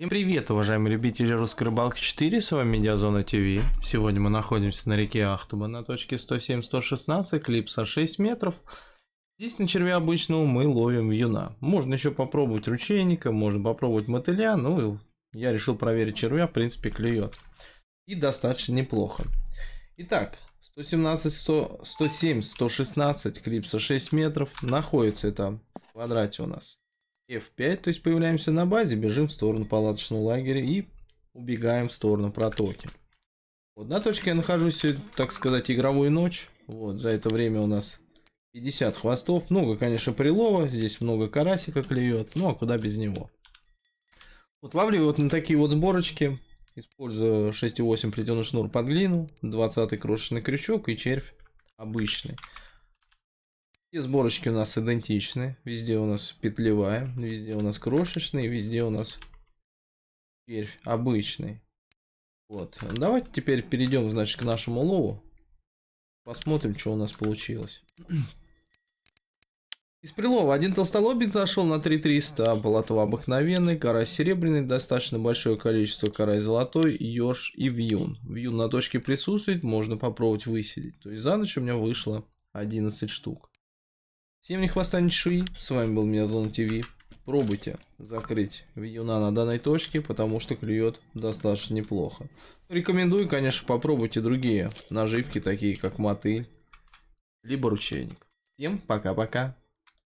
Всем привет, уважаемые любители русской рыбалки 4, с вами Медиазона ТВ. Сегодня мы находимся на реке Ахтуба на точке 107-116, клипса 6 метров. Здесь на червя обычного мы ловим юна. Можно еще попробовать ручейника, можно попробовать мотыля, ну я решил проверить червя, в принципе клюет. И достаточно неплохо. Итак, 117, 107, 116, клипса 6 метров, находится это в квадрате у нас. F5, то есть появляемся на базе, бежим в сторону палаточного лагеря и убегаем в сторону протоки. Вот на точке я нахожусь, э, так сказать, игровую ночь. Вот, за это время у нас 50 хвостов. Много, конечно, прилова, здесь много карасика клюет, ну а куда без него. Вот ловлю вот на такие вот сборочки, используя 6,8 плетеный шнур под глину, 20 крошечный крючок и червь обычный. Все сборочки у нас идентичны. Везде у нас петлевая, везде у нас крошечный, везде у нас червь обычный. Вот. Давайте теперь перейдем, значит, к нашему лову. Посмотрим, что у нас получилось. Из прилова один толстолобик зашел на 3300, болотова обыкновенный, карась серебряный, достаточно большое количество карась золотой, ёж и вьюн. Вьюн на точке присутствует, можно попробовать высидеть. То есть за ночь у меня вышло 11 штук. Всем не хвоста не с вами был меня Миазон ТВ. Пробуйте закрыть вьюна на данной точке, потому что клюет достаточно неплохо. Рекомендую, конечно, попробуйте другие наживки, такие как мотыль, либо ручейник. Всем пока-пока.